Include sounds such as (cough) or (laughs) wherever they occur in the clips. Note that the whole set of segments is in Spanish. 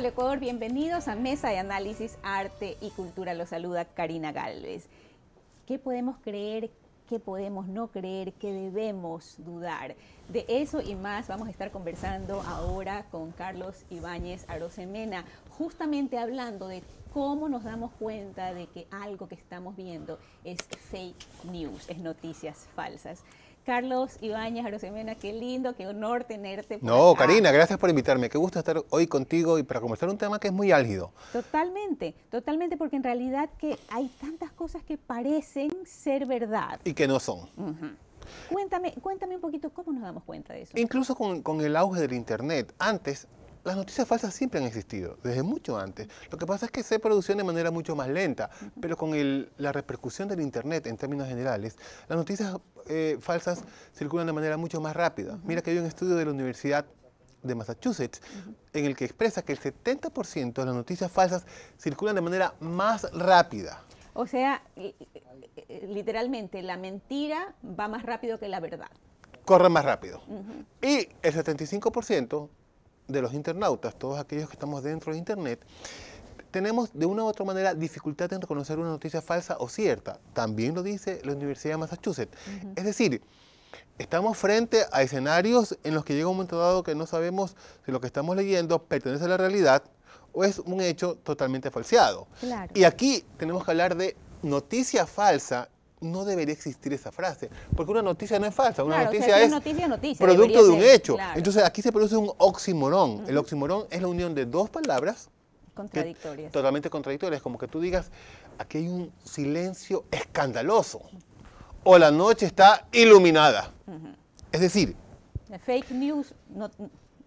Hola Ecuador, bienvenidos a Mesa de Análisis Arte y Cultura. Los saluda Karina Galvez. ¿Qué podemos creer? ¿Qué podemos no creer? ¿Qué debemos dudar? De eso y más vamos a estar conversando ahora con Carlos Ibáñez Arosemena, justamente hablando de cómo nos damos cuenta de que algo que estamos viendo es fake news, es noticias falsas. Carlos Ibáñez Arosemena, qué lindo, qué honor tenerte. no, Karina, gracias por invitarme. Qué gusto estar hoy contigo y para conversar un tema que es muy álgido. Totalmente, totalmente, porque en realidad que hay tantas cosas que parecen ser verdad. Y que no son. Cuéntame, cuéntame un poquito cómo nos damos cuenta de eso. Incluso con, con el auge del Internet. Antes las noticias falsas siempre han existido, desde mucho antes. Lo que pasa es que se producían de manera mucho más lenta, pero con la repercusión del Internet en términos generales, las noticias eh, falsas circulan de manera mucho más rápida. Mira que hay un estudio de la Universidad de Massachusetts, en el que expresa que el 70% de las noticias falsas circulan de manera más rápida. O sea, literalmente, la mentira va más rápido que la verdad. Corre más rápido. Y el 75% de los internautas, todos aquellos que estamos dentro de Internet, tenemos de una u otra manera dificultad en reconocer una noticia falsa o cierta. También lo dice la Universidad de Massachusetts. Es decir, estamos frente a escenarios en los que llega un momento dado que no sabemos si lo que estamos leyendo pertenece a la realidad o es un hecho totalmente falseado. Y aquí tenemos que hablar de noticia falsa no debería existir esa frase, porque una noticia no es falsa, una noticia es producto de un hecho. Entonces aquí se produce un oximorón. El oximorón es la unión de dos palabras contradictorias. totalmente contradictorias, como que tú digas, aquí hay un silencio escandaloso o la noche está iluminada. Es decir, fake news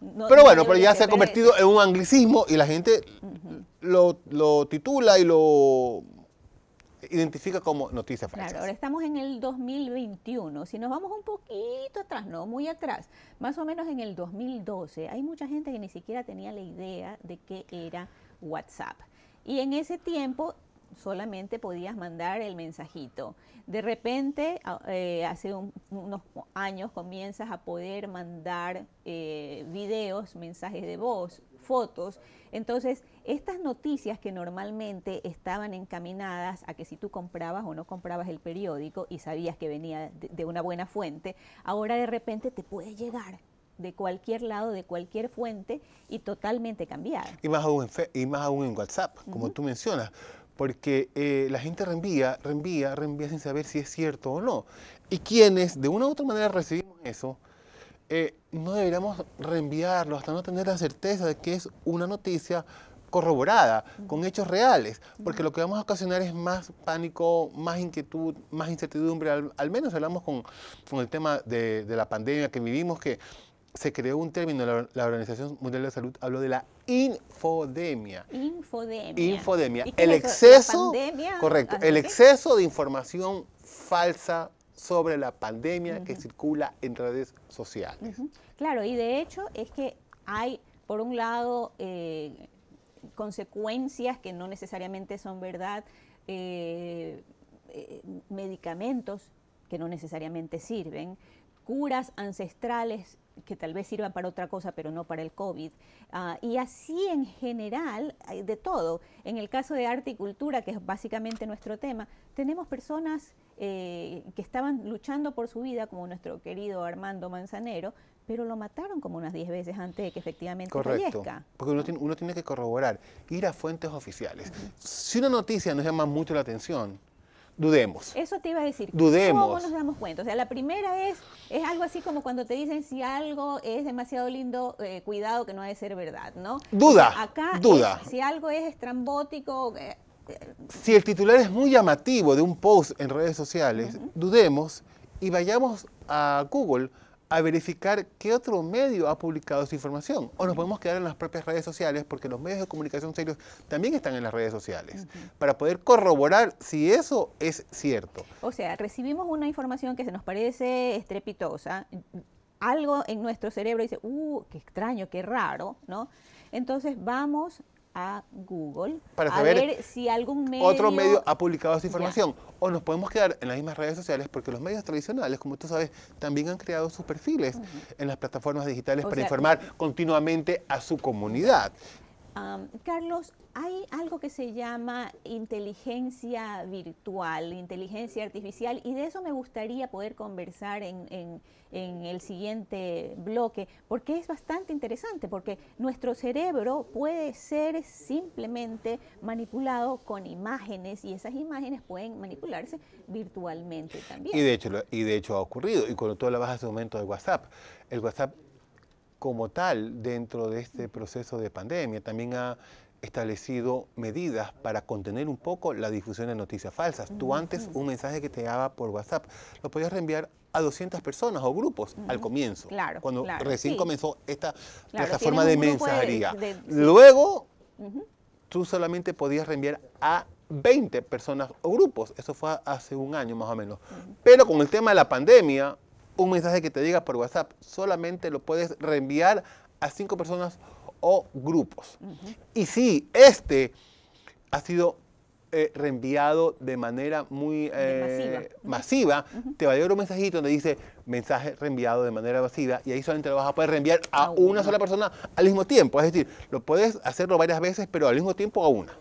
no, pero bueno, pero ya se ha convertido en un anglicismo y la gente lo, lo titula y lo identifica como noticia falsas. Claro, ahora estamos en el 2021. Si nos vamos un poquito atrás, no muy atrás, más o menos en el 2012, hay mucha gente que ni siquiera tenía la idea de qué era WhatsApp. Y en ese tiempo solamente podías mandar el mensajito. De repente, eh, hace unos años comienzas a poder mandar eh, videos, mensajes de voz, fotos. Entonces, estas noticias que normalmente estaban encaminadas a que si tú comprabas o no comprabas el periódico y sabías que venía de, una buena fuente, ahora de repente te puede llegar de cualquier lado, de cualquier fuente y totalmente cambiar. Y más aún en, y más aún en WhatsApp, como tú mencionas, porque eh, la gente reenvía, reenvía, reenvía sin saber si es cierto o no. Y quienes de una u otra manera recibimos eso, eh, no deberíamos reenviarlo hasta no tener la certeza de que es una noticia corroborada, con hechos reales, porque lo que vamos a ocasionar es más pánico, más inquietud, más incertidumbre, al, menos hablamos con, el tema de, la pandemia que vivimos, que se creó un término, la, Organización Mundial de la Salud habló de la infodemia. Infodemia. Infodemia. El exceso, correcto, el exceso de información falsa sobre la pandemia que circula en redes sociales. Claro, y de hecho es que hay, por un lado, eh, consecuencias que no necesariamente son verdad, eh, eh, medicamentos que no necesariamente sirven, curas ancestrales que tal vez sirvan para otra cosa, pero no para el COVID. Ah, y así en general, de todo. En el caso de arte y cultura, que es básicamente nuestro tema, tenemos personas eh, que estaban luchando por su vida, como nuestro querido Armando Manzanero, pero lo mataron como unas 10 veces antes de que efectivamente Correcto, Porque uno tiene, uno tiene, que corroborar, ir a fuentes oficiales. Si una noticia nos llama mucho la atención, dudemos. Eso te iba a decir. Dudemos. ¿Cómo nos damos cuenta? O sea, la primera es, es algo así como cuando te dicen si algo es demasiado lindo, eh, cuidado que no ha de ser verdad, ¿no? Duda. duda. si algo es estrambótico... Eh, eh, si el titular es muy llamativo de un post en redes sociales, dudemos y vayamos a Google a verificar qué otro medio ha publicado esa información. O nos podemos quedar en las propias redes sociales, porque los medios de comunicación serios también están en las redes sociales, para poder corroborar si eso es cierto. O sea, recibimos una información que se nos parece estrepitosa, algo en nuestro cerebro dice, uh, qué extraño, qué raro, ¿no? Entonces vamos a Google para saber si algún Otro medio ha publicado esa información. O nos podemos quedar en las mismas redes sociales porque los medios tradicionales, como tú sabes, también han creado sus perfiles en las plataformas digitales para informar continuamente a su comunidad. Carlos, hay algo que se llama inteligencia virtual, inteligencia artificial, y de eso me gustaría poder conversar en, el siguiente bloque, porque es bastante interesante, porque nuestro cerebro puede ser simplemente manipulado con imágenes y esas imágenes pueden manipularse virtualmente también. Y de hecho, y de hecho ha ocurrido, y cuando tú hablabas hace un momento de WhatsApp, el WhatsApp como tal dentro de este proceso de pandemia. También ha establecido medidas para contener un poco la difusión de noticias falsas. Tú antes un mensaje que te daba por WhatsApp lo podías reenviar a 200 personas o grupos al comienzo, claro, cuando recién comenzó esta plataforma de mensajería. Luego tú solamente podías reenviar a 20 personas o grupos. Eso fue hace un año más o menos. Pero con el tema de la pandemia, un mensaje que te diga por WhatsApp. Solamente lo puedes reenviar a cinco personas o grupos. Y si este ha sido eh, reenviado de manera muy eh, masiva, te va a llegar un mensajito donde dice mensaje reenviado de manera masiva y ahí solamente lo vas a poder reenviar a, una, sola persona al mismo tiempo. Es decir, lo puedes hacerlo varias veces, pero al mismo tiempo a una.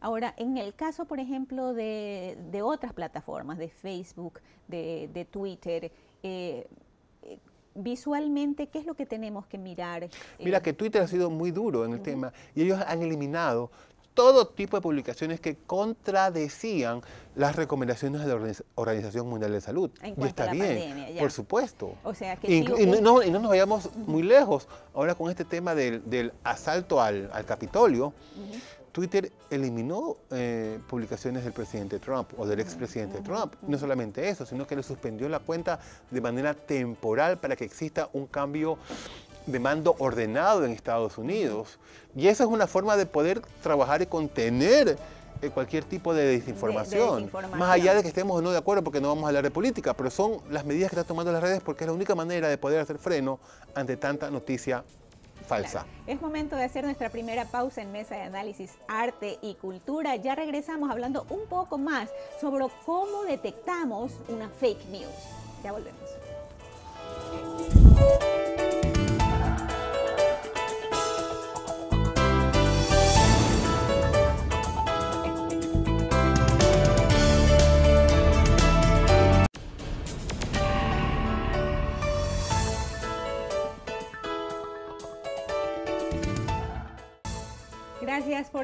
Ahora, en el caso, por ejemplo, de, otras plataformas, de Facebook, de Twitter, eh, visualmente, ¿qué es lo que tenemos que mirar? Mira, eh, que Twitter ha sido muy duro en el tema y ellos han eliminado todo tipo de publicaciones que contradecían las recomendaciones de la Organización Mundial de Salud. Y está bien, por supuesto. O sea, y, no, no, nos vayamos muy lejos. Ahora con este tema del, asalto al, Capitolio, Twitter eliminó eh, publicaciones del presidente Trump o del expresidente Trump. No solamente eso, sino que le suspendió la cuenta de manera temporal para que exista un cambio de mando ordenado en Estados Unidos. Y esa es una forma de poder trabajar y contener eh, cualquier tipo de desinformación. de desinformación. Más allá de que estemos o no de acuerdo, porque no vamos a hablar de política, pero son las medidas que están tomando las redes porque es la única manera de poder hacer freno ante tanta noticia falsa. Es momento de hacer nuestra primera pausa en Mesa de Análisis Arte y Cultura. Ya regresamos hablando un poco más sobre cómo detectamos una fake news. Ya volvemos.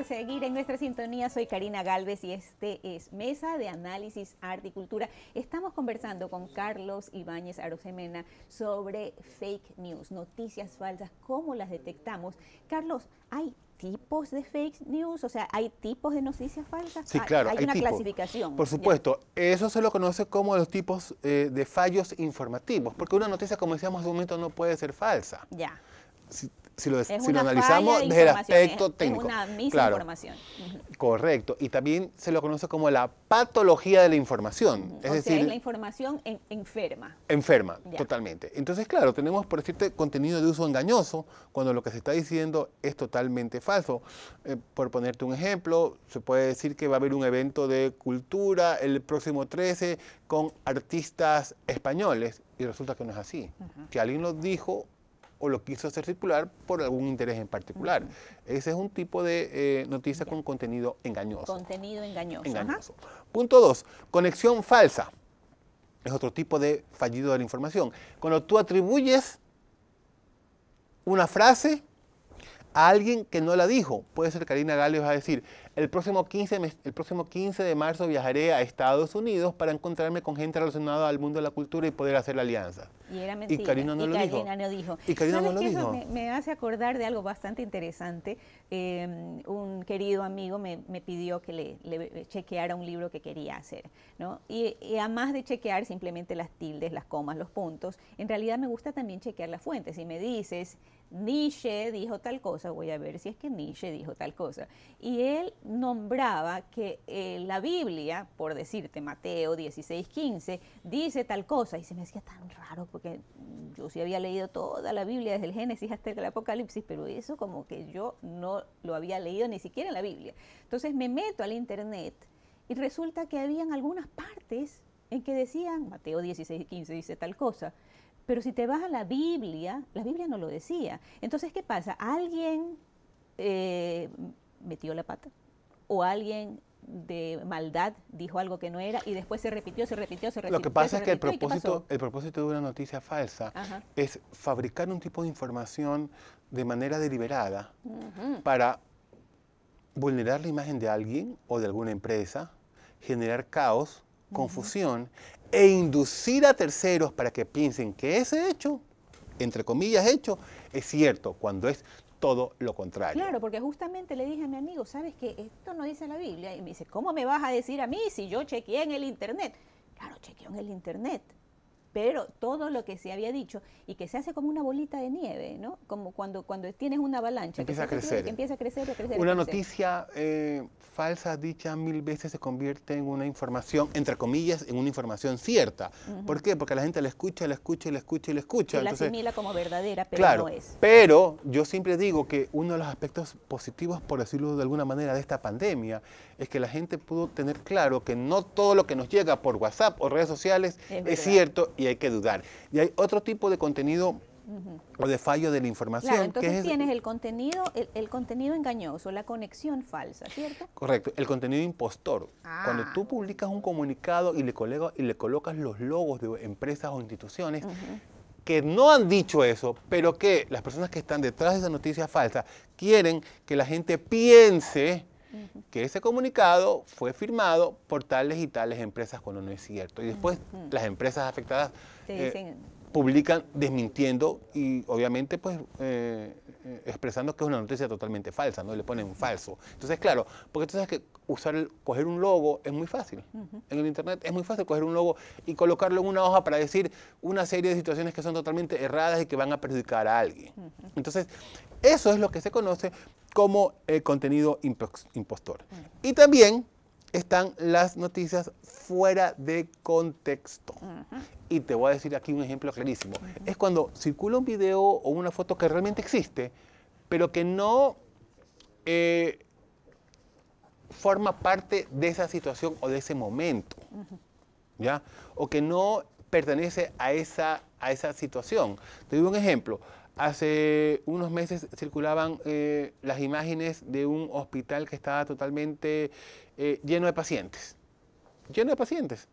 seguir en nuestra sintonía. Soy Karina Galvez y este es Mesa de Análisis Arte y Cultura. Estamos conversando con Carlos Ibáñez Arosemena sobre fake news, noticias falsas, cómo las detectamos. Carlos, hay tipos de fake news, o sea, hay tipos de noticias falsas. Sí, ah, claro, hay, una clasificación. Por supuesto, eso se lo conoce como los tipos eh, de fallos informativos, porque una noticia, como decíamos hace un momento, no puede ser falsa. Ya si lo, si lo analizamos desde el aspecto técnico. Es una misinformación. Correcto. Y también se lo conoce como la patología de la información. Es decir, la información enferma. Enferma, totalmente. Entonces, claro, tenemos, por decirte, contenido de uso engañoso, cuando lo que se está diciendo es totalmente falso. Eh, por ponerte un ejemplo, se puede decir que va a haber un evento de cultura el próximo 13 con artistas españoles, y resulta que no es así. Que alguien lo dijo o lo quiso hacer circular por algún interés en particular. Ese es un tipo de eh, noticia con contenido engañoso. Contenido engañoso. engañoso. Punto dos, conexión falsa. Es otro tipo de fallido de la información. Cuando tú atribuyes una frase alguien que no la dijo. Puede ser Karina Gales va a decir, el próximo, 15, de marzo viajaré a Estados Unidos para encontrarme con gente relacionada al mundo de la cultura y poder hacer la alianza. Y era Karina no, lo, dijo. Y Karina no lo dijo. Eso me, hace acordar de algo bastante interesante. Em, un querido amigo me, pidió que le, chequeara un libro que quería hacer. ¿no? Y, y además de chequear simplemente las tildes, las comas, los puntos, en realidad me gusta también chequear las fuentes. y me dices Nietzsche dijo tal cosa, voy a ver si es que Nietzsche dijo tal cosa. Y él nombraba que eh, la Biblia, por decirte Mateo 16, 15, dice tal cosa. Y se me hacía tan raro porque yo sí había leído toda la Biblia, desde el Génesis hasta el Apocalipsis, pero eso como que yo no lo había leído ni siquiera en la Biblia. Entonces me meto al Internet y resulta que habían algunas partes en que decían, Mateo 16, 15 dice tal cosa pero si te vas a la Biblia, la Biblia no lo decía. Entonces, ¿qué pasa? Alguien eh, metió la pata o alguien de maldad dijo algo que no era y después se repitió, se repitió, se repitió. Lo que pasa es que el propósito, el propósito de una noticia falsa es fabricar un tipo de información de manera deliberada para vulnerar la imagen de alguien o de alguna empresa, generar caos, confusión e inducir a terceros para que piensen que ese hecho, entre comillas hecho, es cierto, cuando es todo lo contrario. Claro, porque justamente le dije a mi amigo, ¿sabes qué? Esto no dice la Biblia. Y me dice, ¿cómo me vas a decir a mí si yo chequeé en el Internet? Claro, chequeó en el Internet pero todo lo que se había dicho y que se hace como una bolita de nieve, ¿no? Como cuando, cuando tienes una avalancha. Empieza que a crecer. empieza a crecer, a crecer. Una noticia eh, falsa dicha mil veces se convierte en una información, entre comillas, en una información cierta. ¿Por qué? Porque la gente la escucha, la escucha, la escucha y la escucha. la asimila como verdadera, pero no es. Pero yo siempre digo que uno de los aspectos positivos, por decirlo de alguna manera, de esta pandemia es que la gente pudo tener claro que no todo lo que nos llega por WhatsApp o redes sociales es, cierto y hay que dudar. Y hay otro tipo de contenido o de fallo de la información. entonces tienes el contenido, el, contenido engañoso, la conexión falsa, ¿cierto? Correcto, el contenido impostor. Cuando ah. tú publicas un comunicado y le, colega, y le colocas los logos de empresas o instituciones, que no han dicho eso, pero que las personas que están detrás de esa noticia falsa quieren que la gente piense que ese comunicado fue firmado por tales y tales empresas cuando no es cierto. Y después las empresas afectadas eh, publican desmintiendo y obviamente pues eh, eh, expresando que es una noticia totalmente falsa, ¿no? Le ponen falso. Entonces, claro, porque tú sabes que usar coger un logo es muy fácil. En el Internet es muy fácil coger un logo y colocarlo en una hoja para decir una serie de situaciones que son totalmente erradas y que van a perjudicar a alguien. Entonces, eso es lo que se conoce como el contenido impostor. Y también están las noticias fuera de contexto. Y te voy a decir aquí un ejemplo clarísimo. Es cuando circula un video o una foto que realmente existe, pero que no eh, forma parte de esa situación o de ese momento. ¿Ya? O que no pertenece a esa, a esa situación. Te digo un ejemplo. Hace unos meses circulaban eh, las imágenes de un hospital que estaba totalmente eh, lleno de pacientes, lleno de pacientes.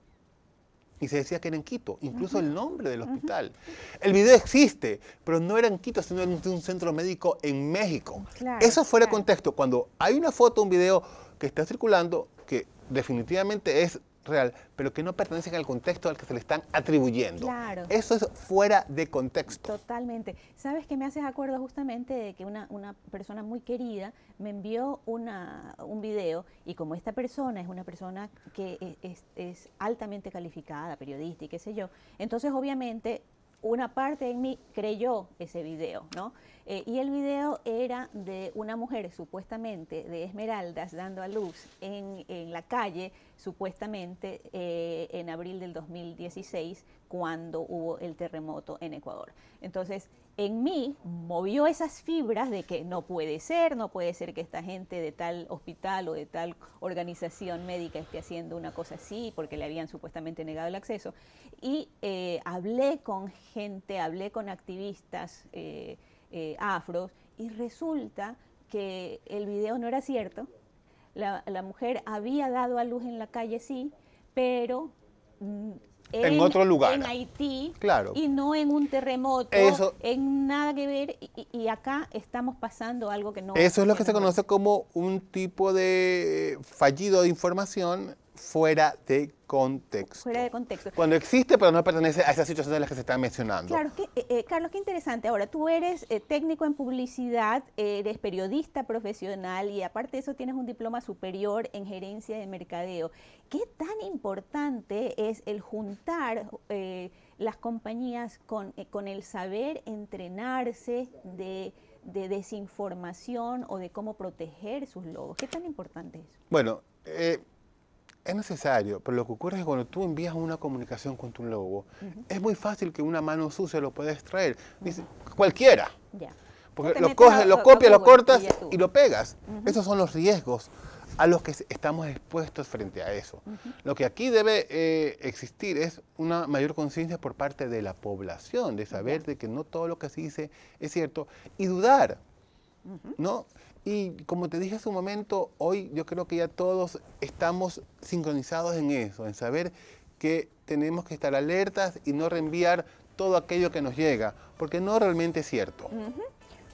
Y se decía que eran en Quito, incluso el nombre del hospital. El video existe, pero no era en Quito, sino en un centro médico en México. Eso fuera el contexto. Cuando hay una foto, un video que está circulando, que definitivamente es real, pero que no pertenecen al contexto al que se le están atribuyendo. Claro. Eso es fuera de contexto. Totalmente. Sabes que me haces acuerdo justamente de que una, persona muy querida me envió una, un video y como esta persona es una persona que e, es, es altamente calificada, periodista y qué sé yo, entonces obviamente una parte en mí creyó ese video, ¿no? Eh, y el video era de una mujer supuestamente de Esmeraldas dando a luz en, la calle, supuestamente eh, en abril del 2016, cuando hubo el terremoto en Ecuador. Entonces, en mí movió esas fibras de que no puede ser, no puede ser que esta gente de tal hospital o de tal organización médica esté haciendo una cosa así porque le habían supuestamente negado el acceso. Y eh, hablé con gente, hablé con activistas eh, afros y resulta que el video no era cierto. La, la, mujer había dado a luz en la calle, sí, pero mm, en, otro lugar. En Haití. Claro. Y no en un terremoto. Eso, en nada que ver. Y, y, acá estamos pasando algo que no. Eso es lo que, se conoce como un tipo de fallido de información fuera de contexto. Fuera de contexto. Cuando existe, pero no pertenece a esas situaciones de las que se están mencionando. Claro, eh, eh, Carlos, qué interesante. Ahora, tú eres eh, técnico en publicidad, eres periodista profesional y aparte de eso tienes un diploma superior en gerencia de mercadeo. ¿Qué tan importante es el juntar las compañías con, con el saber entrenarse de desinformación o de cómo proteger sus logos. ¿Qué tan importante es? Bueno, eh, es necesario, pero lo que ocurre es que cuando tú envías una comunicación con tu lobo, es muy fácil que una mano sucia lo pueda extraer. Cualquiera. Porque lo, coges, lo, copias, lo cortas y, lo pegas. Esos son los riesgos a los que estamos expuestos frente a eso. Lo que aquí debe eh, existir es una mayor conciencia por parte de la población, de saber de que no todo lo que se dice es cierto y dudar. ¿no? Y como te dije hace un momento, hoy yo creo que ya todos estamos sincronizados en eso, en saber que tenemos que estar alertas y no reenviar todo aquello que nos llega, porque no realmente es cierto.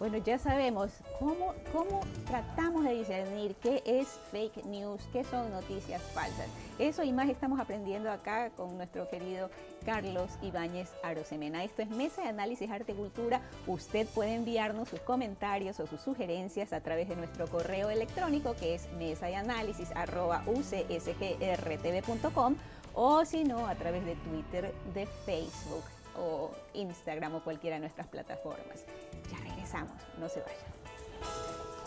Bueno, ya sabemos cómo, cómo tratamos de discernir qué es fake news, qué son noticias falsas. Eso y más estamos aprendiendo acá con nuestro querido Carlos Ibáñez Arosemena. Esto es Mesa de Análisis Arte y Cultura. Usted puede enviarnos sus comentarios o sus sugerencias a través de nuestro correo electrónico que es mesa de análisis @ucsgrtv.com o si no a través de Twitter, de Facebook o Instagram o cualquiera de nuestras plataformas. Ya regresamos, no se vayan.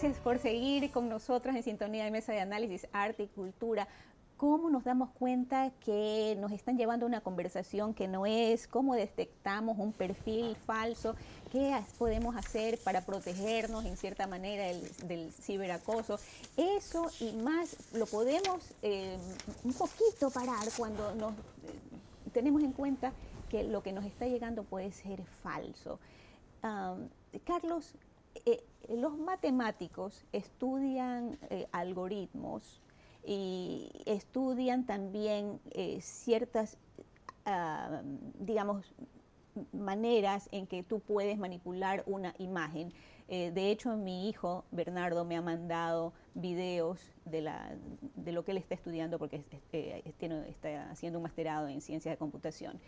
gracias por seguir con nosotros en sintonía de Mesa de Análisis, Arte y Cultura. ¿Cómo nos damos cuenta que nos están llevando una conversación que no es? ¿Cómo detectamos un perfil falso? ¿Qué podemos hacer para protegernos en cierta manera del, ciberacoso? Eso y más lo podemos em, un poquito parar cuando nos, eh, tenemos en cuenta que lo que nos está llegando puede ser falso. Carlos, eh, los matemáticos estudian eh, algoritmos y estudian también eh, ciertas, ah, digamos, maneras en que tú puedes manipular una imagen. de hecho, mi hijo Bernardo me ha mandado videos de, lo que él está estudiando porque está haciendo un masterado en ciencias de computación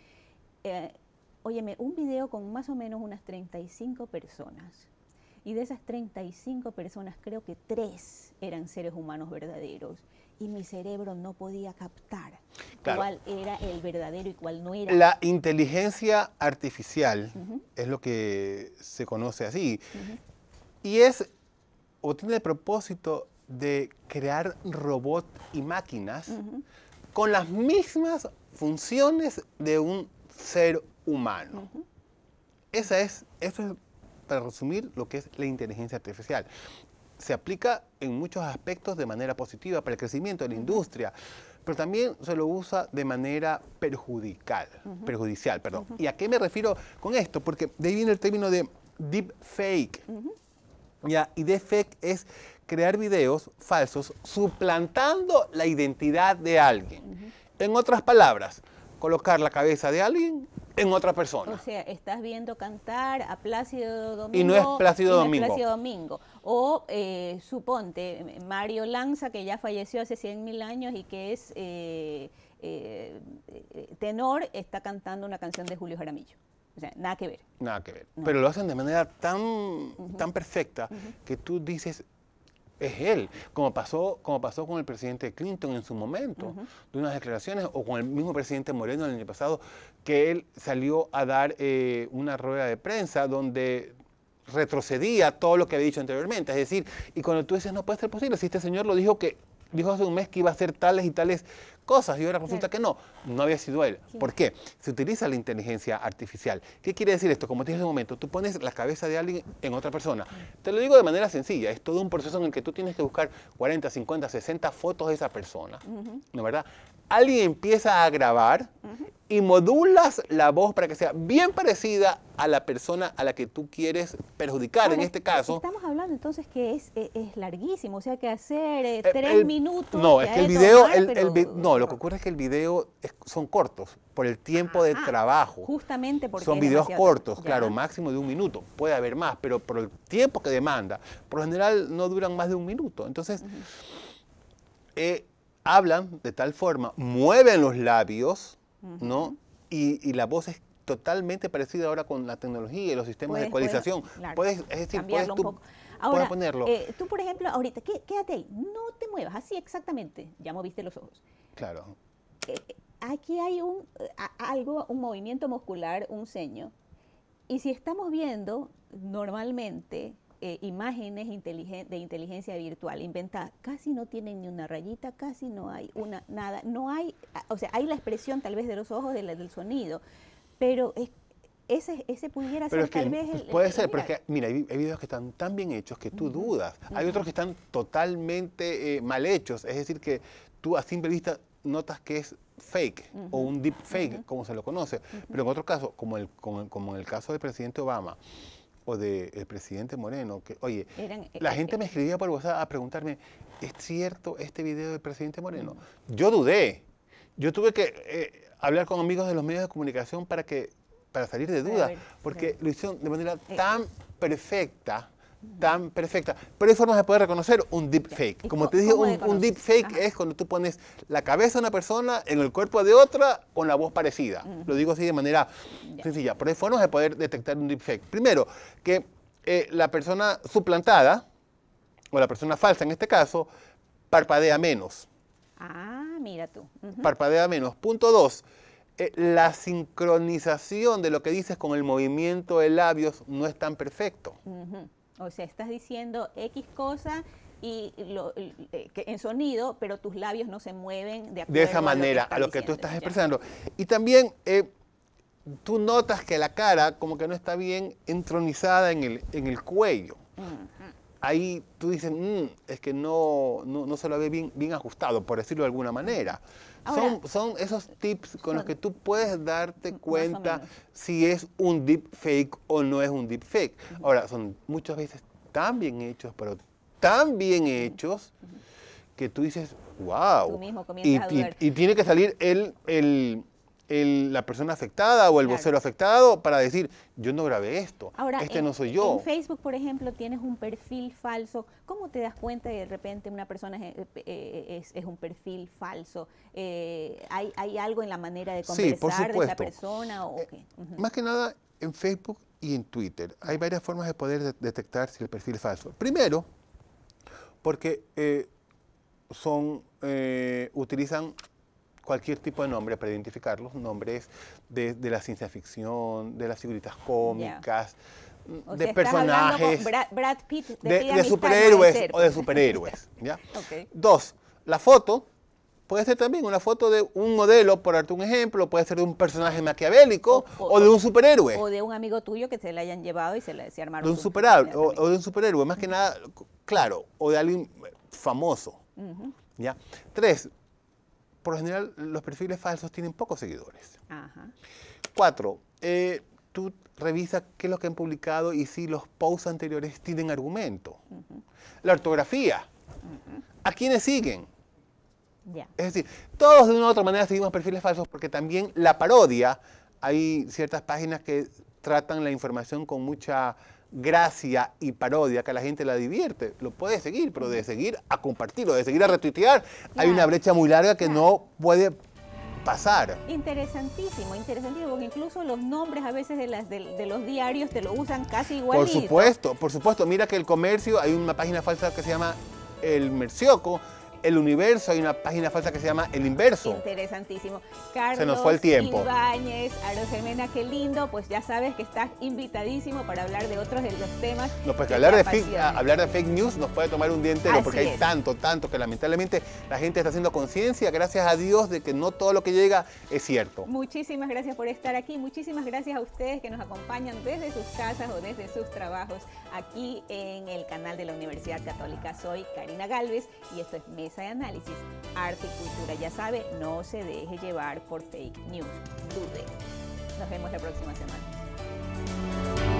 óyeme, un video con más o menos unas 35 personas. Y de esas 35 personas, creo que tres eran seres humanos verdaderos. Y mi cerebro no podía captar cuál era el verdadero y cuál no era. La inteligencia artificial es lo que se conoce así. Y es, o tiene el propósito de crear robots y máquinas con las mismas funciones de un ser humano. Esa es, eso es para resumir lo que es la inteligencia artificial. Se aplica en muchos aspectos de manera positiva para el crecimiento de la industria, pero también se lo usa de manera perjudicial. perjudicial perdón. ¿Y a qué me refiero con esto? Porque de ahí viene el término de deep fake. ¿Ya? Y deep fake es crear videos falsos suplantando la identidad de alguien. En otras palabras, colocar la cabeza de alguien en otra persona. O sea, estás viendo cantar a Plácido Domingo. Y no es Plácido, Domingo. O eh, suponte, Mario Lanza, que ya falleció hace 100.000 años y que es eh, eh, eh, tenor, está cantando una canción de Julio Jaramillo. O sea, nada que ver. Nada que ver. Pero lo hacen de manera tan, tan perfecta que tú dices, es él, como pasó, como pasó con el presidente Clinton en su momento, de unas declaraciones, o con el mismo presidente Moreno el año pasado, que él salió a dar eh, una rueda de prensa donde retrocedía todo lo que había dicho anteriormente. Es decir, y cuando tú dices, no puede ser posible, si este señor lo dijo que dijo hace un mes que iba a hacer tales y tales cosas y ahora resulta que no, no había sido él. ¿Por qué? Se utiliza la inteligencia artificial. ¿Qué quiere decir esto? Como te dije hace un momento, tú pones la cabeza de alguien en otra persona. Te lo digo de manera sencilla, es todo un proceso en el que tú tienes que buscar 40, 50, 60 fotos de esa persona, ¿no verdad? Alguien empieza a grabar y modulas la voz para que sea bien parecida a la persona a la que tú quieres perjudicar en este caso. Estamos hablando entonces que es, larguísimo, o sea que hacer eh, eh, tres minutos. No, es que el video, el, lo que ocurre es que el video son cortos por el tiempo de ah, ah, trabajo. Justamente porque son videos cortos, claro, máximo de un minuto. Puede haber más, pero por el tiempo que demanda, por lo general no duran más de un minuto. Entonces, eh, hablan de tal forma, mueven los labios, ¿no? Y, la voz es totalmente parecida ahora con la tecnología y los sistemas de ecualización. Puedes, claro, es decir, puedes tú, un poco. Ahora, ponerlo. Eh, tú, por ejemplo, ahorita, quédate ahí, no te muevas, así exactamente, ya moviste los ojos. Claro. Eh, aquí hay un, algo, un movimiento muscular, un ceño. Y si estamos viendo normalmente eh, imágenes de inteligencia virtual inventada, casi no tienen ni una rayita, casi no hay una nada, no hay, o sea, hay la expresión tal vez de los ojos, de del sonido, pero es ese, ese pudiera ser tal vez el, Puede ser, porque pero es que, mira, hay, videos que están tan bien hechos que tú dudas. Hay otros que están totalmente eh, mal hechos. Es decir, que tú a simple vista notas que es fake o un deep fake, como se lo conoce. Pero en otro caso, como, el, como, en el caso del presidente Obama o del presidente Moreno, que, oye, eh, la eh, gente me escribía por WhatsApp a preguntarme, ¿es cierto este video del presidente Moreno? Yo dudé. Yo tuve que hablar con amigos de los medios de comunicación para que para salir de duda, porque lo hicieron de manera eh, tan eh. perfecta, tan perfecta. Pero hay formas de poder reconocer un fake. Como te dije, un, deep fake es cuando tú pones la cabeza de una persona en el cuerpo de otra con la voz parecida. Lo digo así de manera sencilla. Pero hay formas de poder detectar un fake. Primero, que eh, la persona suplantada, o la persona falsa en este caso, parpadea menos. Ah, mira tú. Parpadea menos. Punto dos, eh, la sincronización de lo que dices con el movimiento de labios no es tan perfecto. O sea, estás diciendo X cosa y eh, en sonido, pero tus labios no se mueven de acuerdo De esa manera, a lo que, tú estás expresando. Y también eh, tú notas que la cara como que no está bien entronizada en el, cuello. Mm, mm. Ahí tú dices, mm, es que no, no, se lo ve bien, bien ajustado, por decirlo de alguna manera son, esos tips con los que tú puedes darte cuenta si es un deep fake o no es un deepfake. fake. Ahora, son muchas veces tan bien hechos, pero tan bien hechos, que tú dices, wow. y, Y, tiene que salir el la persona afectada o el vocero afectado para decir, yo no grabé esto, este no soy yo. En Facebook, por ejemplo, tienes un perfil falso. ¿Cómo te das cuenta de, repente una persona es, eh, eh, eh, un perfil falso? ¿hay, algo en la manera de conversar de la persona? O, Más que nada en Facebook y en Twitter. Hay varias formas de poder detectar si el perfil es falso. Primero, porque son, utilizan cualquier tipo de nombre para identificar los nombres de, la ciencia ficción, de las figuritas cómicas, mm, de personajes. Brad, Brad, Pitt de, superhéroes o de superhéroes. (laughs) ¿ya? Dos, la foto puede ser también una foto de un modelo, por darte un ejemplo, puede ser de un personaje maquiavélico o, de un superhéroe. O de un amigo tuyo que se le hayan llevado y se le armaron. De un superhéroe, o, de un superhéroe, más que nada, claro, o de alguien eh, famoso. Tres, por lo general los perfiles falsos tienen pocos seguidores. Cuatro, eh, tú revisa qué es lo que han publicado y si los posts anteriores tienen argumento. La ortografía. ¿A quiénes siguen? Es decir, todos de una u otra manera seguimos perfiles falsos porque también la parodia, hay ciertas páginas que tratan la información con mucha gracia y parodia que a la gente la divierte. Lo puedes seguir, pero de seguir a compartirlo, de seguir a retuitear, hay una brecha muy larga que no puede pasar. Interesantísimo, interesantísimo, porque incluso los nombres a veces de, las, de los diarios te lo usan casi igual. Por supuesto, por supuesto. Mira que el comercio, hay una página falsa que se llama El Mercioco, el Universo, hay una página falsa que se llama El Inverso. Interesantísimo. Carlos se nos fue el tiempo. Ibáñez, qué lindo. Pues ya sabes que estás invitadísimo para hablar de otros de los temas. No, pues que hablar de, fake, hablar de fake news nos puede tomar un día entero porque hay tanto, tanto que lamentablemente la gente está haciendo conciencia, gracias a Dios, de que no todo lo que llega es cierto. Muchísimas gracias por estar aquí. Muchísimas gracias a ustedes que nos acompañan desde sus casas o desde sus trabajos aquí en el canal de la Universidad Católica. Soy Karina Galvez y esto es de análisis. Arte y cultura, ya sabe, no se deje llevar por fake news. Dude. Nos vemos la próxima semana.